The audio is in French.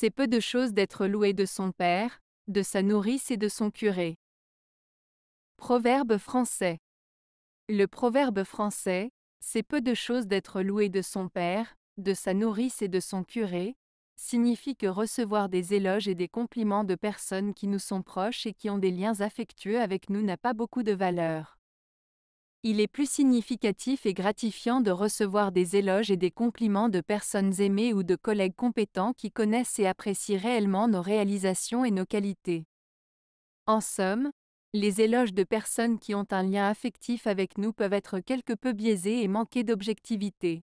C'est peu de choses d'être loué de son père, de sa nourrice et de son curé. Proverbe français. Le proverbe français, c'est peu de choses d'être loué de son père, de sa nourrice et de son curé, signifie que recevoir des éloges et des compliments de personnes qui nous sont proches et qui ont des liens affectueux avec nous n'a pas beaucoup de valeur. Il est plus significatif et gratifiant de recevoir des éloges et des compliments de personnes aimées ou de collègues compétents qui connaissent et apprécient réellement nos réalisations et nos qualités. En somme, les éloges de personnes qui ont un lien affectif avec nous peuvent être quelque peu biaisés et manquer d'objectivité.